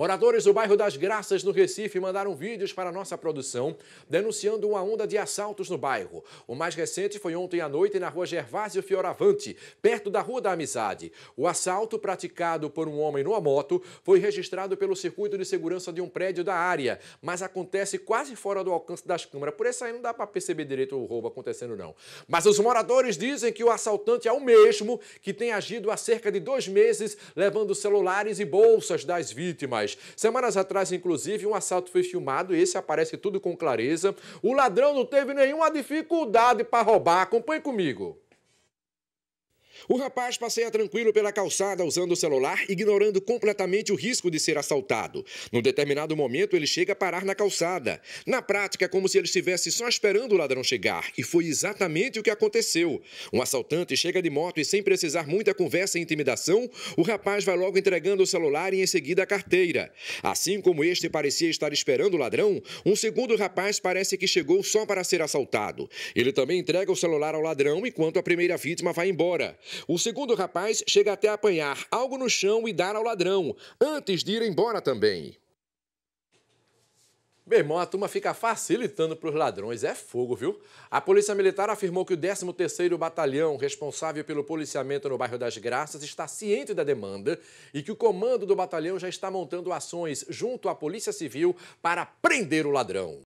Moradores do bairro das Graças, no Recife, mandaram vídeos para nossa produção denunciando uma onda de assaltos no bairro. O mais recente foi ontem à noite na rua Gervásio Fioravante, perto da Rua da Amizade. O assalto praticado por um homem numa moto foi registrado pelo circuito de segurança de um prédio da área, mas acontece quase fora do alcance das câmeras. Por isso aí não dá para perceber direito o roubo acontecendo, não. Mas os moradores dizem que o assaltante é o mesmo que tem agido há cerca de dois meses, levando celulares e bolsas das vítimas. Semanas atrás, inclusive, um assalto foi filmado e esse aparece tudo com clareza. O ladrão não teve nenhuma dificuldade para roubar. Acompanhe comigo. O rapaz passeia tranquilo pela calçada usando o celular, ignorando completamente o risco de ser assaltado. Num determinado momento, ele chega a parar na calçada. Na prática, é como se ele estivesse só esperando o ladrão chegar, e foi exatamente o que aconteceu. Um assaltante chega de moto e, sem precisar muita conversa e intimidação, o rapaz vai logo entregando o celular e, em seguida, a carteira. Assim como este parecia estar esperando o ladrão, um segundo rapaz parece que chegou só para ser assaltado. Ele também entrega o celular ao ladrão enquanto a primeira vítima vai embora. O segundo rapaz chega até apanhar algo no chão e dar ao ladrão, antes de ir embora também. Meu irmão, a turma fica facilitando para os ladrões, é fogo, viu? A Polícia Militar afirmou que o 13º Batalhão, responsável pelo policiamento no bairro das Graças, está ciente da demanda e que o comando do batalhão já está montando ações junto à Polícia Civil para prender o ladrão.